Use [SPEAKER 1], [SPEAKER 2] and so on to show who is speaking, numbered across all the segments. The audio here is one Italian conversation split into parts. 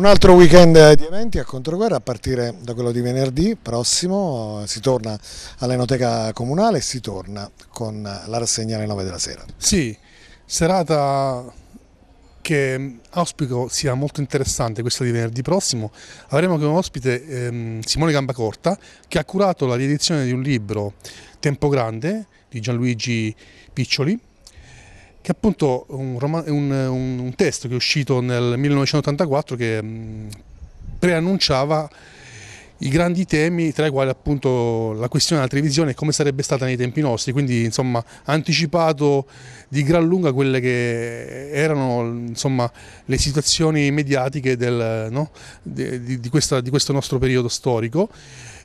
[SPEAKER 1] Un altro weekend di eventi a Controguerra a partire da quello di venerdì prossimo, si torna all'Enoteca Comunale e si torna con la rassegna alle 9 della sera.
[SPEAKER 2] Sì, serata che auspico sia molto interessante questa di venerdì prossimo. Avremo come ospite ehm, Simone Gambacorta che ha curato la riedizione di un libro Tempo Grande di Gianluigi Piccioli che è appunto un, un, un, testo che è uscito nel 1984 che mm, preannunciava i grandi temi tra i quali appunto la questione della televisione e come sarebbe stata nei tempi nostri, quindi insomma ha anticipato di gran lunga quelle che erano insomma, le situazioni mediatiche del, no? di, di, questa, di, questo nostro periodo storico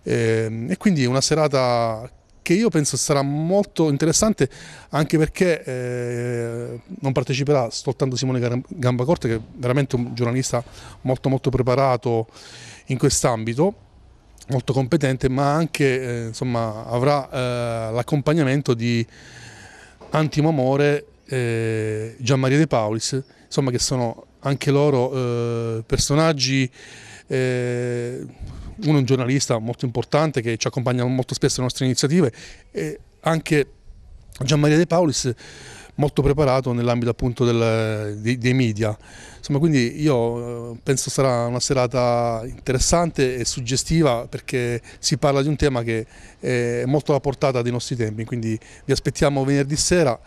[SPEAKER 2] ehm, e quindi una serata che io penso sarà molto interessante anche perché eh, non parteciperà soltanto Simone Gambacorte che è veramente un giornalista molto molto preparato in quest'ambito molto competente ma anche eh, insomma, avrà eh, l'accompagnamento di Antimo Amore eh, Maria De Paulis insomma che sono anche loro eh, personaggi eh, uno è un giornalista molto importante che ci accompagna molto spesso alle nostre iniziative e anche Gian Maria De Paulis molto preparato nell'ambito appunto del, dei, dei, media. Insomma, quindi io eh, penso sarà una serata interessante e suggestiva perché si parla di un tema che è molto alla portata dei nostri tempi, quindi vi aspettiamo venerdì sera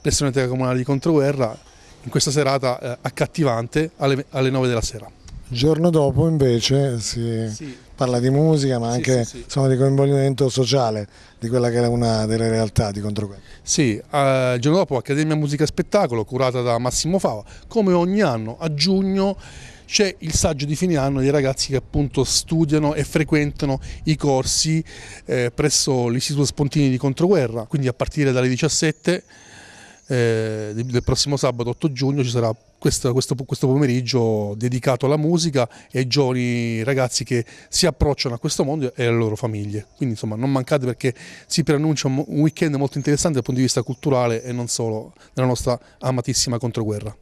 [SPEAKER 2] presso l'Unione Comunale di Controguerra in questa serata eh, accattivante alle, alle 9 della sera.
[SPEAKER 1] Il giorno dopo invece si sì. parla di musica ma anche sì, sì, insomma, di coinvolgimento sociale di quella che è una delle realtà di Controguerra.
[SPEAKER 2] Sì, eh, il giorno dopo Accademia Musica Spettacolo curata da Massimo Fava, come ogni anno a giugno c'è il saggio di fine anno dei ragazzi che appunto studiano e frequentano i corsi eh, presso l'Istituto Spontini di Controguerra, quindi a partire dalle 17 eh, del prossimo sabato 8 giugno ci sarà questo, questo, questo, pomeriggio dedicato alla musica e ai giovani ragazzi che si approcciano a questo mondo e alle loro famiglie. Quindi insomma non mancate perché si preannuncia un weekend molto interessante dal punto di vista culturale e non solo nella nostra amatissima controguerra.